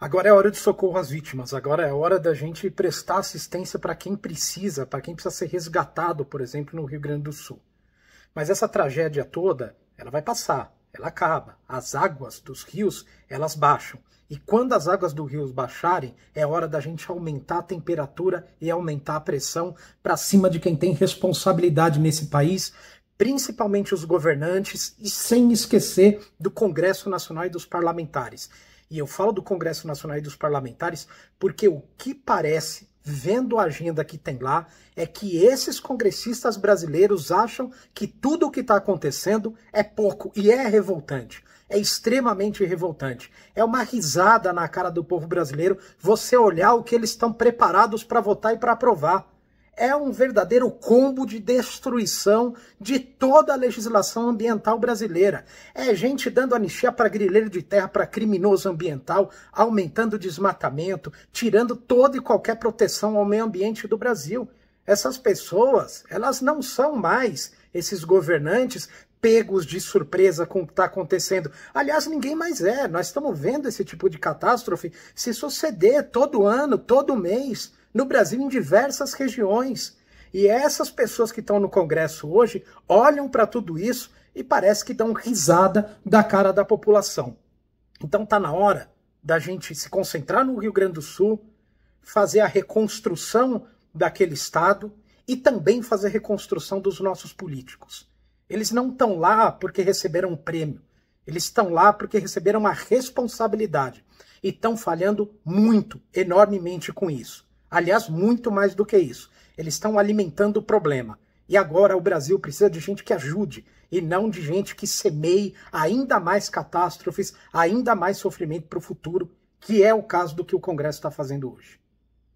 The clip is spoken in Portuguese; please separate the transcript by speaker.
Speaker 1: Agora é hora de socorro às vítimas, agora é hora da gente prestar assistência para quem precisa, para quem precisa ser resgatado, por exemplo, no Rio Grande do Sul. Mas essa tragédia toda, ela vai passar, ela acaba. As águas dos rios, elas baixam. E quando as águas dos rios baixarem, é hora da gente aumentar a temperatura e aumentar a pressão para cima de quem tem responsabilidade nesse país, principalmente os governantes, e sem esquecer do Congresso Nacional e dos parlamentares. E eu falo do Congresso Nacional e dos parlamentares porque o que parece, vendo a agenda que tem lá, é que esses congressistas brasileiros acham que tudo o que está acontecendo é pouco e é revoltante. É extremamente revoltante. É uma risada na cara do povo brasileiro você olhar o que eles estão preparados para votar e para aprovar é um verdadeiro combo de destruição de toda a legislação ambiental brasileira. É gente dando anistia para grileiro de terra, para criminoso ambiental, aumentando o desmatamento, tirando toda e qualquer proteção ao meio ambiente do Brasil. Essas pessoas, elas não são mais esses governantes pegos de surpresa com o que está acontecendo. Aliás, ninguém mais é. Nós estamos vendo esse tipo de catástrofe se suceder todo ano, todo mês no Brasil, em diversas regiões. E essas pessoas que estão no Congresso hoje olham para tudo isso e parece que dão risada da cara da população. Então tá na hora da gente se concentrar no Rio Grande do Sul, fazer a reconstrução daquele estado e também fazer a reconstrução dos nossos políticos. Eles não estão lá porque receberam um prêmio. Eles estão lá porque receberam uma responsabilidade e estão falhando muito, enormemente com isso. Aliás, muito mais do que isso. Eles estão alimentando o problema. E agora o Brasil precisa de gente que ajude e não de gente que semeie ainda mais catástrofes, ainda mais sofrimento para o futuro, que é o caso do que o Congresso está fazendo hoje.